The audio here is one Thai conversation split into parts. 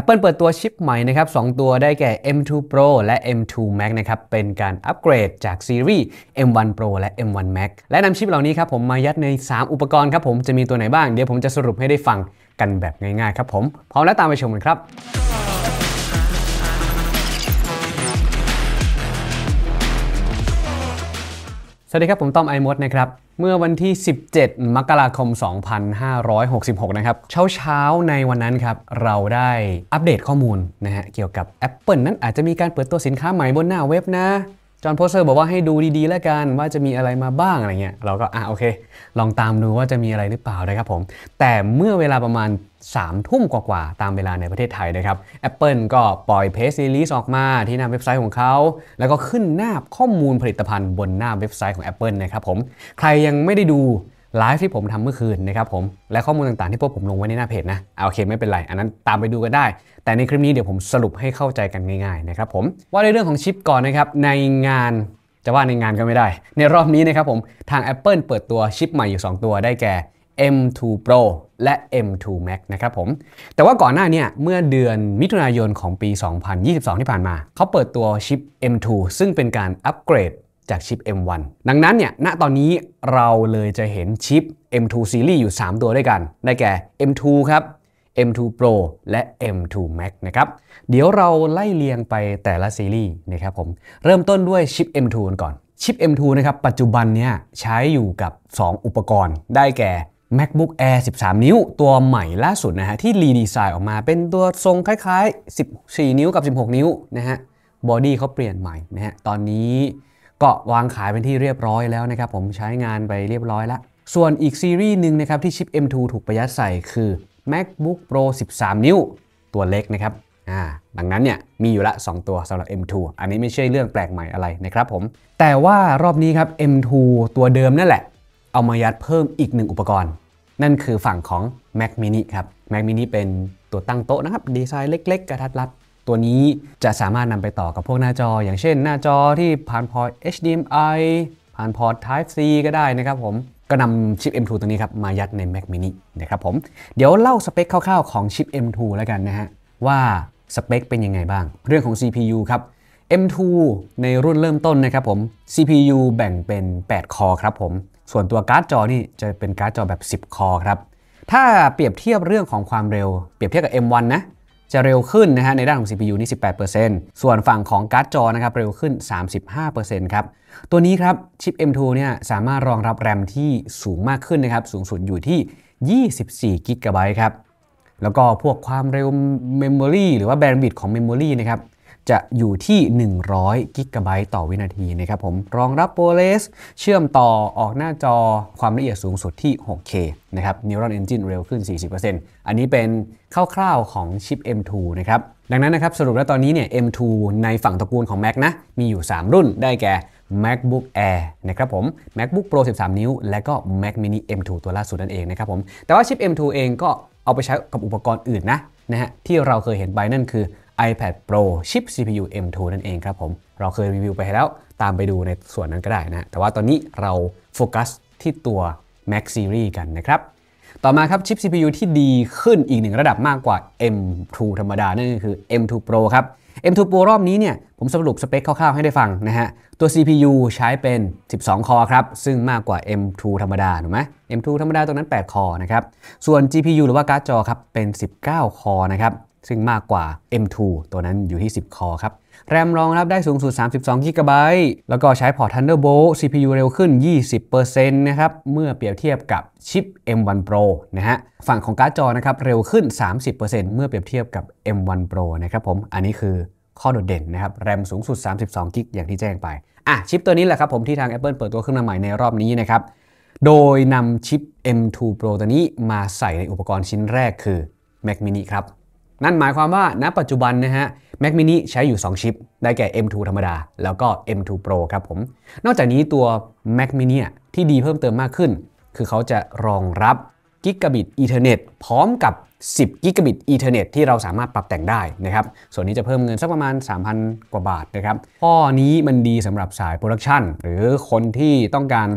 Apple เปิดตัวชิปใหม่นะครับ2ตัวได้แก่ M2 Pro และ M2 Max นะครับเป็นการอัปเกรดจากซีรีส์ M1 Pro และ M1 Max และนำชิปเหล่านี้ครับผมมายัดใน 3 อุปกรณ์ครับผมจะมีตัวไหนบ้างเดี๋ยวผมจะสรุปให้ได้ฟังกันแบบง่ายๆครับผม พร้อมแล้วตามไปชมกันครับ สวัสดีครับผมต้อมไอมดนะครับเมื่อวันที่ 17 มกราคม 2566 นะครับ เช้าเช้าในวันนั้นครับเราได้อัปเดตข้อมูลนะฮะเกี่ยวกับ Apple นั้นอาจจะมีการเปิดตัวสินค้าใหม่บนหน้าเว็บนะ จอห์นโพสเซอร์บอกว่าให้ดูดี ๆแล้วกัน ว่าจะมีอะไรมาบ้างอะไรเงี้ยเราก็อ่ะโอเค ลองตามดูว่าจะมีอะไรหรือเปล่านะครับผม แต่เมื่อเวลาประมาณ3 ทุ่มกว่า ๆ ตามเวลาในประเทศไทยนะครับ Apple ก็ปล่อยเพจซีรีส์ออกมาที่หน้าเว็บไซต์ของเขา แล้วก็ขึ้นหน้าข้อมูลผลิตภัณฑ์บนหน้าเว็บไซต์ของ Apple นะครับผมใครยังไม่ได้ดูไลฟ์ที่ผมทำเมื่อคืนนะครับผมและข้อมูลต่างๆที่พวกผมลงไว้ในหน้าเพจนะเอาโอเคไม่เป็นไร อันนั้นตามไปดูกันได้ แต่ในคลิปนี้เดี๋ยวผมสรุปให้เข้าใจกันง่ายๆนะครับผมว่าในเรื่องของชิปก่อนนะครับในงานจะว่าในงานก็ไม่ได้ ในรอบนี้นะครับผมทาง Apple เปิดตัวชิปใหม่อยู่2ตัวได้แก่ M2 Pro และ M2 Max นะครับผม แต่ว่าก่อนหน้านี้เมื่อเดือนมิถุนายนของปี 2022 ที่ผ่านมา เขาเปิดตัวชิป M2 ซึ่งเป็นการอัปเกรดจากชิป M1 ดังนั้นเนี่ยณตอนนี้เราเลยจะเห็นชิป M2 Series อยู่ 3 ตัวด้วยกัน ได้แก่ M2 ครับ M2 Pro และ M2 Max นะครับ เดี๋ยวเราไล่เรียงไปแต่ละซีรีส์นะครับผม เริ่มต้นด้วยชิป M2 ก่อน ชิป M2 นะครับปัจจุบันเนี่ยใช้อยู่กับ 2 อุปกรณ์ ได้แก่ MacBook Air 13 นิ้ว ตัวใหม่ล่าสุดนะฮะที่รีดีไซน์ออกมาเป็นตัวทรงคล้ายๆ 14 นิ้วกับ 16 นิ้วนะฮะบอดี้เขาเปลี่ยนใหม่นะฮะตอนนี้ก็วางขายเป็นที่เรียบร้อยแล้วนะครับผมใช้งานไปเรียบร้อยแล้วส่วนอีกซีรีส์หนึ่งนะครับที่ชิป M2 ถูกประยัดใส่คือ MacBook Pro 13 นิ้วตัวเล็กนะครับอ่าดังนั้นเนี่ยมีอยู่ละ 2 ตัวสำหรับ M2 อันนี้ไม่ใช่เรื่องแปลกใหม่อะไรนะครับผมแต่ว่ารอบนี้ครับ M2 ตัวเดิมนั่นแหละเอามายัดเพิ่มอีกหนึ่งอุปกรณ์ นั่นคือฝั่งของ Mac mini ครับ Mac mini เป็นตัวตั้งโต๊ะนะครับ ดีไซน์เล็กๆ กระทัดรัด ตัวนี้จะสามารถนำไปต่อกับพวกหน้าจอ อย่างเช่นหน้าจอที่ผ่านพอร์ต HDMI ผ่านพอร์ต Type C ก็ได้นะครับผมก็นำชิป M2 ตัวนี้ครับมายัดใน Mac mini นะครับผม เดี๋ยวเล่าสเปคคร่าวๆของชิป M2 แล้วกันนะฮะว่าสเปคเป็นยังไงบ้าง เรื่องของ CPU ครับ M2 ในรุ่นเริ่มต้นนะครับ ผม CPU แบ่งเป็น 8 คอครับผม ส่วนตัวการ์ดจอนี่จะเป็นการ์ดจอแบบ 10 คอครับ ถ้าเปรียบเทียบเรื่องของความเร็วเปรียบเทียบกับ M1 นะ จะเร็วขึ้นนะฮะในด้านของ CPU นี่ 18%ส่วนฝั่งของการ์ดจอนะครับเร็วขึ้น 35%ครับ ตัวนี้ครับชิป M2 เนี่ยสามารถรองรับแรมที่สูงมากขึ้นนะครับสูงสุดอยู่ที่ 24 g b ครับ แล้วก็พวกความเร็วเมมโมรีหรือว่าแบนด์วิดต์ของเมมโมรีนะครับจะอยู่ที่ 100 กิกะไบต์ต่อวินาทีนะครับผม รองรับโปรเลส เชื่อมต่อออกหน้าจอความละเอียดสูงสุดที่ 6K นะครับ Neural Engine เร็วขึ้น 40%อันนี้เป็นคร่าวๆของชิป M2 นะครับ ดังนั้นนะครับสรุปแล้วตอนนี้เนี่ย M2 ในฝั่งตระกูลของ Mac นะ มีอยู่ 3 รุ่นได้แก่ MacBook Air นะครับผม MacBook Pro 13 นิ้ว และก็ Mac Mini M2 ตัวล่าสุดนั่นเองนะครับผม แต่ว่าชิป M2 เองก็เอาไปใช้กับอุปกรณ์อื่นนะนะฮะที่เราเคยเห็นไปนั่นคือ iPad Pro ชิป CPU M2 นั่นเองครับผม เราเคยรีวิวไปแล้ว ตามไปดูในส่วนนั้นก็ได้นะ แต่ว่าตอนนี้เราโฟกัสที่ตัว Mac Series กันนะครับ ต่อมาครับชิป CPU ที่ดีขึ้นอีกหนึ่งระดับมากกว่า M2 ธรรมดา นั่นก็คือ M2 Pro ครับ M2 Pro รอบนี้เนี่ย ผมสรุปสเปคคร่าวๆ ให้ได้ฟังนะฮะ ตัว CPU ใช้เป็น 12 คอครับ ซึ่งมากกว่า M2 ธรรมดา ถูกไหม M2 ธรรมดาตรงนั้น 8 คอนะครับ ส่วน GPU หรือว่าการ์ดจอครับ เป็น 19 คอนะครับซึ่งมากกว่า M2 ตัวนั้นอยู่ที่ 10 คอครับ แรมรองรับได้สูงสุด32 g b แล้วก็ใช้พอร์ต Thunderbolt CPU เร็วขึ้น 20%นะครับ เมื่อเปรียบเทียบกับชิป M1 Pro นะฮะ ฝั่งของการ์ดจอนะครับ เร็วขึ้น 30%เมื่อเปรียบเทียบกับ M1 Pro นะครับผม อันนี้คือข้อโดดเด่นนะครับ แรมสูงสุด32 g b อย่างที่แจ้งไป อ่ะชิปตัวนี้แหละครับผมที่ทาง Apple เปิดตัวขึ้นมาใหม่ในรอบนี้นะครับ โดยนำชิป M2 Pro ตัวนี้มาใส่ในอุปกรณ์ชิ้นแรกคือ Mac mini ครับนั่นหมายความว่าณปัจจุบันนะฮะ Mac mini ใช้อยู่ 2 ชิปได้แก่ M2 ธรรมดา แล้วก็ M2 Pro ครับผมนอกจากนี้ตัว Mac mini ที่ดีเพิ่มเติมมากขึ้น คือเขาจะรองรับกิกะบิตอีเทอร์เน็ตพร้อมกับ 10กิกะบิตอีเทอร์เน็ตที่เราสามารถปรับแต่งได้นะครับส่วนนี้จะเพิ่มเงินสักประมาณ 3,000 กว่าบาทนะครับข้อนี้มันดีสำหรับสายโปรดักชันหรือคนที่ต้องการ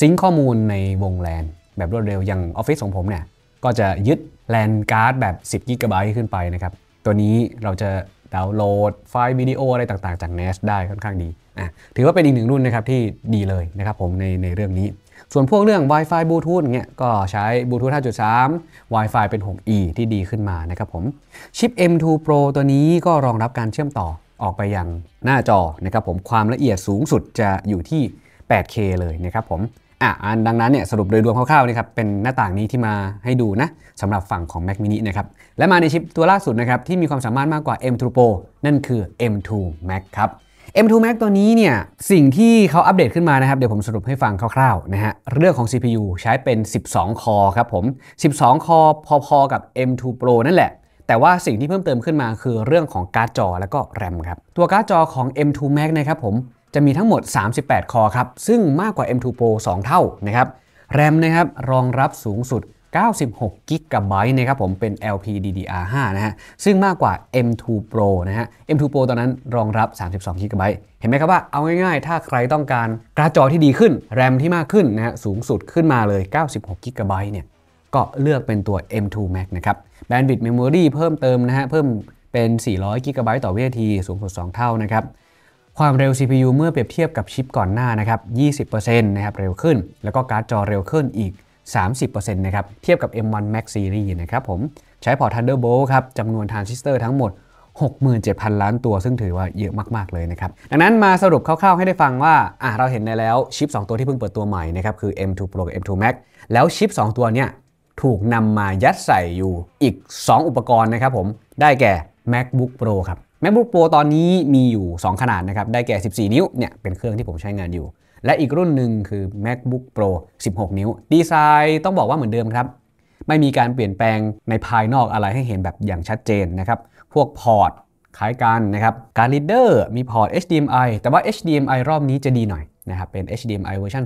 ซิงข้อมูลในวงแลนแบบรวดเร็วอย่างออฟฟิศของผมเนี่ยก็จะยึดแลนการ์ดแบบ10 g b ขึ้นไปนะครับตัวนี้เราจะดาวน์โหลดไฟล์วิดีโออะไรต่างๆจาก NAS ได้ค่อนข้างดีอ่ะถือว่าเป็นอีกหนึ่งรุ่นนะครับที่ดีเลยนะครับผมในในเรื่องนี้ ส่วนพวกเรื่อง Wi-Fi Bluetooth เงี้ยก็ใช้ Bluetooth 5.3 Wi-Fi เป็น 6E ที่ดีขึ้นมานะครับผมชิป M2 Pro ตัวนี้ก็รองรับการเชื่อมต่อออกไปยังหน้าจอนะครับผมความละเอียดสูงสุดจะอยู่ที่ 8K เลยนะครับผมอ่ะดังนั้นเนี่ยสรุปโดยรวมคร่าวๆนะครับเป็นหน้าต่างนี้ที่มาให้ดูนะสำหรับฝั่งของ Mac mini นะครับและมาในชิปตัวล่าสุดนะครับที่มีความสามารถมากกว่า M2 Pro นั่นคือ M2 Max ครับ M2 Max ตัวนี้เนี่ยสิ่งที่เขาอัปเดตขึ้นมานะครับเดี๋ยวผมสรุปให้ฟังคร่าวๆนะฮะเรื่องของ CPU ใช้เป็น 12 คอครับผม 12 คอพอๆ กับ M2 Pro นั่นแหละแต่ว่าสิ่งที่เพิ่มเติมขึ้นมา คือเรื่องของการ์ดจอและก็แรมครับตัวการ์ดจอของ M2 Max นะครับผมจะมีทั้งหมด 38 คอครับ ซึ่งมากกว่า M2 Pro 2 เท่านะครับ แรมนะครับรองรับสูงสุด 96 g b นะครับผม เป็น LPDDR5 นะฮะ ซึ่งมากกว่า M2 Pro นะฮะ M2 Pro ตอนนั้นรองรับ 32 g b เห็นไหมครับว่าเอาง่ายๆ ถ้าใครต้องการกระจอที่ดีขึ้น แรมที่มากขึ้นนะฮะ สูงสุดขึ้นมาเลย 96 g b เนี่ย ก็เลือกเป็นตัว M2 Max นะครับ แบนด์วิดต์เมมโมรีเพิ่มเติมนะฮะ เพิ่มเป็น 400 g b ต่อวินาที สูงสุด2 เท่านะครับความเร็ว CPU เมื่อเปรียบเทียบกับชิปก่อนหน้านะครับ 20%นะครับเร็วขึ้น แล้วก็การ์ดจอเร็วขึ้นอีก 30%นะครับ เทียบกับ M1 Max Series นะครับผม ใช้พอร์ต Thunderbolt ครับจำนวนทรานซิสเตอร์ทั้งหมด 67,000 ล้านตัว ซึ่งถือว่าเยอะมากๆ เลยนะครับ ดังนั้นมาสรุปคร่าวๆ ให้ได้ฟังว่า อ่ะเราเห็นในแล้วชิป 2 ตัวที่เพิ่งเปิดตัวใหม่นะครับคือ M2 Pro กับ M2 Max แล้วชิป2 ตัวเนี้ยถูกนำมายัดใส่อยู่อีก 2 อุปกรณ์นะครับผม ได้แก่ MacBook Pro ครับ MacBook Pro ตอนนี้มีอยู่ 2 ขนาดนะครับ ได้แก่ 14 นิ้ว เนี่ย เป็นเครื่องที่ผมใช้งานอยู่ และอีกรุ่นหนึ่งคือ MacBook Pro 16 นิ้ว ดีไซน์ต้องบอกว่าเหมือนเดิมครับ ไม่มีการเปลี่ยนแปลงในภายนอกอะไรให้เห็นแบบอย่างชัดเจนนะครับ พวกพอร์ตคล้ายกันนะครับการ์ดเดอร์มีพอร์ต HDMI แต่ว่า HDMI รอบนี้จะดีหน่อยนะครับ เป็น HDMI เวอร์ชัน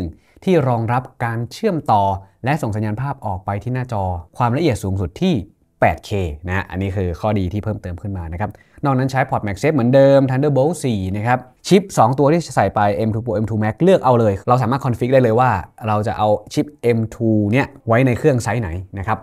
2.1 ที่รองรับการเชื่อมต่อและส่งสัญญาณภาพออกไปที่หน้าจอความละเอียดสูงสุดที่ 8K นะ อันนี้คือข้อดีที่เพิ่มเติมขึ้นมานะครับนอกนั้นใช้พอร์ต MagSafe เหมือนเดิม Thunderbolt 4 นะครับชิป 2 ตัวที่ใส่ไป M2 Pro M2 Max เลือกเอาเลย เราสามารถคอนฟิกได้เลยว่า เราจะเอาชิป M2 เนี่ยไว้ในเครื่องไซส์ไหนนะครับ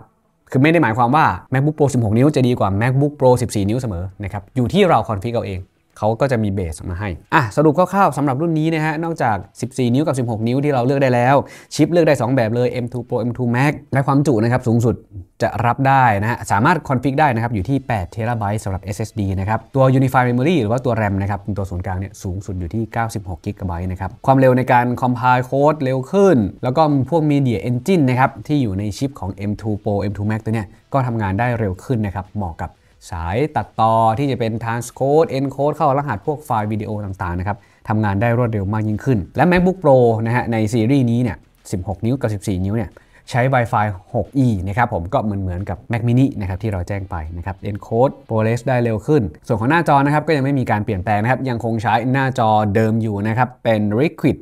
คือไม่ได้หมายความว่า MacBook Pro 16 นิ้วจะดีกว่า MacBook Pro 14 นิ้วเสมอนะครับอยู่ที่เราคอนฟิกเอาเองเขาก็จะมีเบสมาให้ อ่ะสรุปคร่าวๆสำหรับรุ่นนี้นะฮะนอกจาก 14 นิ้วกับ 16 นิ้วที่เราเลือกได้แล้ว ชิปเลือกได้ 2 แบบเลย M2 Pro M2 Max และความจุนะครับสูงสุดจะรับได้นะฮะสามารถคอนฟิกได้นะครับอยู่ที่8 t b สำหรับ SSD นะครับตัว Unified Memory หรือว่าตัว RAM นะครับตัวศูนย์กลางเนี่ยสูงสุดอยู่ที่ 96 g b นะครับความเร็วในการ compile code เร็วขึ้นแล้วก็พวก Media Engine นะครับที่อยู่ในชิปของ M2 Pro M2 Max ตัวเนี้ยก็ทำงานได้เร็วขึ้นนะครับเหมาะกับสายตัดต่อที่จะเป็น transcode encode เข้ารหัสพวกไฟล์วิดีโอต่างๆนะครับทำงานได้รวดเร็วมากยิ่งขึ้น และ macbook pro นะฮะในซีรีส์นี้เนี่ย16 นิ้วกับ 14 นิ้วเนี่ยใช้ Wi-Fi 6E นะครับผมก็เหมือนเหมือนกับ Mac mini นะครับที่เราแจ้งไปนะครับ encode ProRes ได้เร็วขึ้น ส่วนของหน้าจอนะครับก็ยังไม่มีการเปลี่ยนแปลงนะครับยังคงใช้หน้าจอเดิมอยู่นะครับเป็น Liquid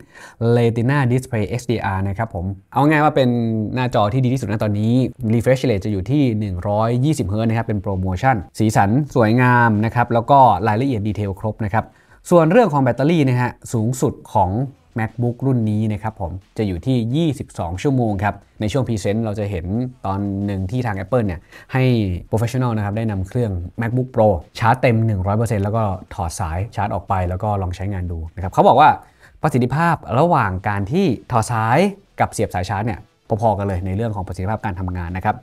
Retina Display XDR นะครับผมเอาง่ายว่าเป็นหน้าจอที่ดีที่สุดณตอนนี้ refresh rate จะอยู่ที่120 Hz นะครับเป็นโปรโมชั่น สีสันสวยงามนะครับแล้วก็รายละเอียดดีเทลครบนะครับส่วนเรื่องของแบตเตอรี่นะฮะสูงสุดของ MacBook รุ่นนี้นะครับผมจะอยู่ที่ 22 ชั่วโมงครับ ในช่วงพรีเซนต์เราจะเห็นตอนหนึ่งที่ทาง Apple เนี่ยให้ Professional นะครับได้นำเครื่อง MacBook Pro ชาร์จเต็ม 100%แล้วก็ถอดสายชาร์จออกไปแล้วก็ลองใช้งานดูนะครับเขาบอกว่าประสิทธิภาพระหว่างการที่ถอดสายกับเสียบสายชาร์จเนี่ยพอๆกันเลยในเรื่องของประสิทธิภาพการทำงานนะครับ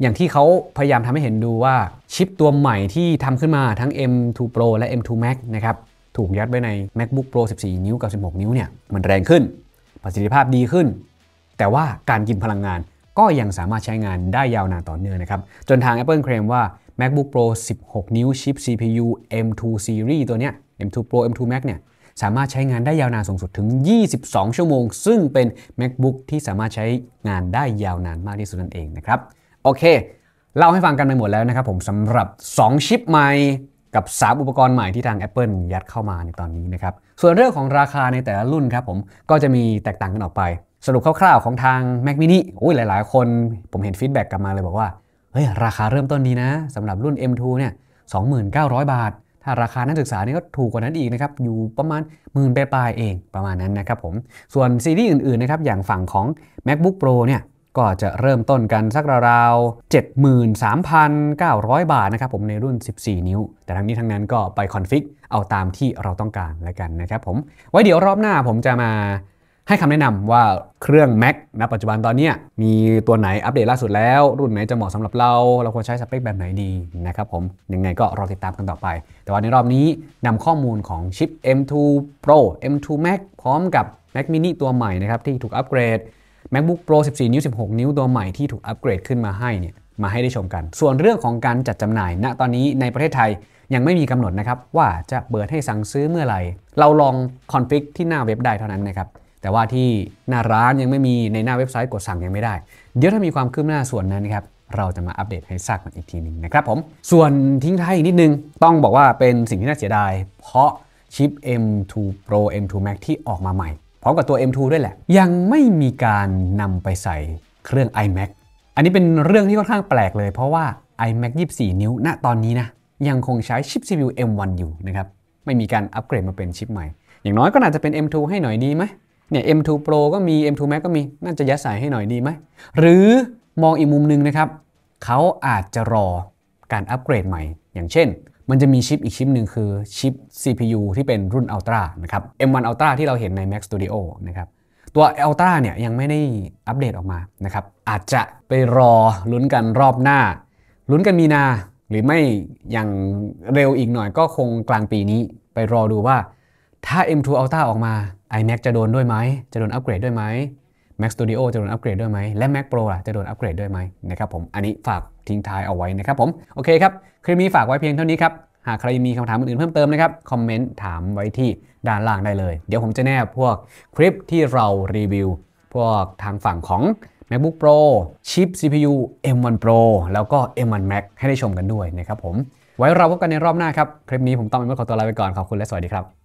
อย่างที่เขาพยายามทำให้เห็นดูว่าชิปตัวใหม่ที่ทำขึ้นมาทั้ง M2 Pro และ M2 Max นะครับถูกยัดไว้ใน macbook pro 14 นิ้วกับ 16 นิ้วเนี่ย มันแรงขึ้น ประสิทธิภาพดีขึ้น แต่ว่าการกินพลังงานก็ยังสามารถใช้งานได้ยาวนานต่อเนื่องนะครับ จนทาง Apple เคลมว่า macbook pro 16 นิ้ว ชิป cpu m2 series ตัวเนี้ย m2 pro m2 max เนี่ย สามารถใช้งานได้ยาวนานสูงสุดถึง 22 ชั่วโมง ซึ่งเป็น macbook ที่สามารถใช้งานได้ยาวนานมากที่สุดนั่นเองนะครับ โอเคเล่าให้ฟังกันไปหมดแล้วนะครับผมสำหรับ 2 ชิปใหม่กับ 3 อุปกรณ์ใหม่ที่ทาง Apple ยัดเข้ามาในตอนนี้นะครับส่วนเรื่องของราคาในแต่ละรุ่นครับผมก็จะมีแตกต่างกันออกไป สรุปคร่าวๆของทาง Mac mini โอ้ยหลายๆคนผมเห็นฟีดแบ็กกลับมาเลยบอกว่าเฮ้ยราคาเริ่มต้นดีนะสำหรับรุ่น M2 เนี่ย2 9 0 0 บาท ถ้าราคานักศึกษานี่ก็ถูกกว่านั้นอีกนะครับอยู่ประมาณหมื่นปลายๆเองประมาณนั้นนะครับผมส่วนซีรีส์อื่นๆนะครับอย่างฝั่งของ MacBook Pro เนี่ยก็จะเริ่มต้นกันสักราวๆ73,900 บาทนะครับผมในรุ่น 14 นิ้ว แต่ทั้งนี้ทั้งนั้นก็ไปคอนฟิกเอาตามที่เราต้องการแล้วกันนะครับผมไว้เดี๋ยวรอบหน้าผมจะมาให้คำแนะนำว่าเครื่อง Mac ณปัจจุบันตอนนี้ มีตัวไหนอัปเดตล่าสุดแล้ว รุ่นไหนจะเหมาะสำหรับเรา เราควรใช้สเปคแบบไหนดีนะครับผมยังไงก็รอติดตามกันต่อไป แต่ว่าในรอบนี้นำข้อมูลของชิป M2 Pro M2 Max พร้อมกับ Mac mini ตัวใหม่นะครับที่ถูกอัปเกรด MacBook Pro 14 นิ้ว 16 นิ้วตัวใหม่ที่ถูกอัปเกรดขึ้นมาให้เนี่ยมาให้ได้ชมกัน ส่วนเรื่องของการจัดจำหน่าย ณตอนนี้ในประเทศไทยยังไม่มีกำหนดนะครับว่าจะเปิดให้สั่งซื้อเมื่อไหร่ เราลองคอนฟิกที่หน้าเว็บได้เท่านั้นนะครับแต่ว่าที่หน้าร้านยังไม่มีในหน้าเว็บไซต์กดสั่งยังไม่ได้ เดี๋ยวถ้ามีความคืบหน้าส่วนนั้นนะครับเราจะมาอัปเดตให้ทราบกันอีกทีหนึ่งนะครับผมส่วนทิ้งท้ายอีกนิดนึง ต้องบอกว่าเป็นสิ่งที่น่าเสียดายเพราะชิป M2 Pro M2 Max ที่ออกมาใหม่พร้อมกับตัว M2 ด้วยแหละ ยังไม่มีการนำไปใส่เครื่อง iMac อันนี้เป็นเรื่องที่ค่อนข้างแปลกเลย เพราะว่า iMac 24 นิ้ว ณ ตอนนี้นะ ยังคงใช้ชิป CPU M1 อยู่นะครับ ไม่มีการอัปเกรดมาเป็นชิปใหม่ อย่างน้อยก็น่าจะเป็น M2 ให้หน่อยดีไหมเนี่ย M2 Pro ก็มี M2 Max ก็มี น่าจะยัดใส่ให้หน่อยดีไหม หรือมองอีกมุมหนึ่งนะครับเขาอาจจะรอการอัปเกรดใหม่ อย่างเช่นมันจะมีชิปอีกชิปหนึ่งคือชิป CPU ที่เป็นรุ่น Ultra นะครับ M1 Ultra ที่เราเห็นใน Mac Studio นะครับตัว Ultra เนี่ยยังไม่ได้อัปเดตออกมานะครับอาจจะไปรอลุ้นกันรอบหน้าลุ้นกันมีนาหรือไม่อย่างเร็วอีกหน่อยก็คงกลางปีนี้ไปรอดูว่า ถ้า M2 Ultra ออกมา iMac จะโดนด้วยไหมจะโดนอัปเกรดด้วยไหม Mac Studio จะโดนอัปเกรดด้วยไหมและ Mac Pro ล่ะจะโดนอัปเกรดด้วยไหมนะครับผมอันนี้ฝากทิ้งท้ายเอาไว้นะครับผมโอเคครับคลิปนี้ฝากไว้เพียงเท่านี้ครับ หากใครมีคำถามอื่นเพิ่มเติมนะครับ คอมเมนต์ถามไว้ที่ด้านล่างได้เลยเดี๋ยวผมจะแนบพวกคลิปที่เรารีวิว พวกทางฝั่งของ MacBook Pro ชิป CPU M1 Pro แล้วก็ M1 Max ให้ได้ชมกันด้วยนะครับผม ไว้เราพบกันในรอบหน้าครับคลิปนี้ผมต้องไปเมื่อขอตัวลาไปก่อนขอบคุณและสวัสดีครับ